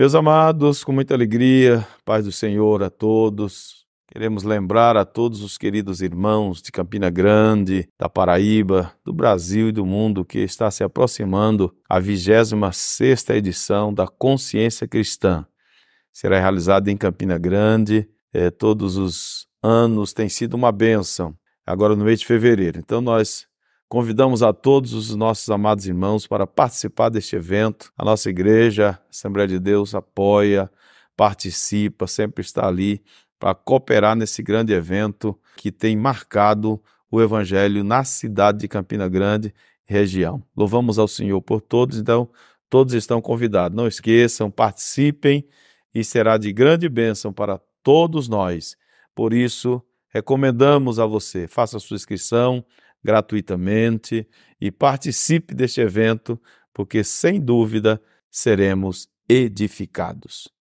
Meus amados, com muita alegria, paz do Senhor a todos. Queremos lembrar a todos os queridos irmãos de Campina Grande, da Paraíba, do Brasil e do mundo que está se aproximando a 26 edição da Consciência Cristã. Será realizada em Campina Grande, eh, todos os anos tem sido uma bênção, agora no mês de fevereiro. Então nós Convidamos a todos os nossos amados irmãos para participar deste evento. A nossa igreja, Assembleia de Deus, apoia, participa, sempre está ali para cooperar nesse grande evento que tem marcado o Evangelho na cidade de Campina Grande, região. Louvamos ao Senhor por todos, então todos estão convidados. Não esqueçam, participem e será de grande bênção para todos nós. Por isso, recomendamos a você, faça a sua inscrição gratuitamente e participe deste evento, porque sem dúvida seremos edificados.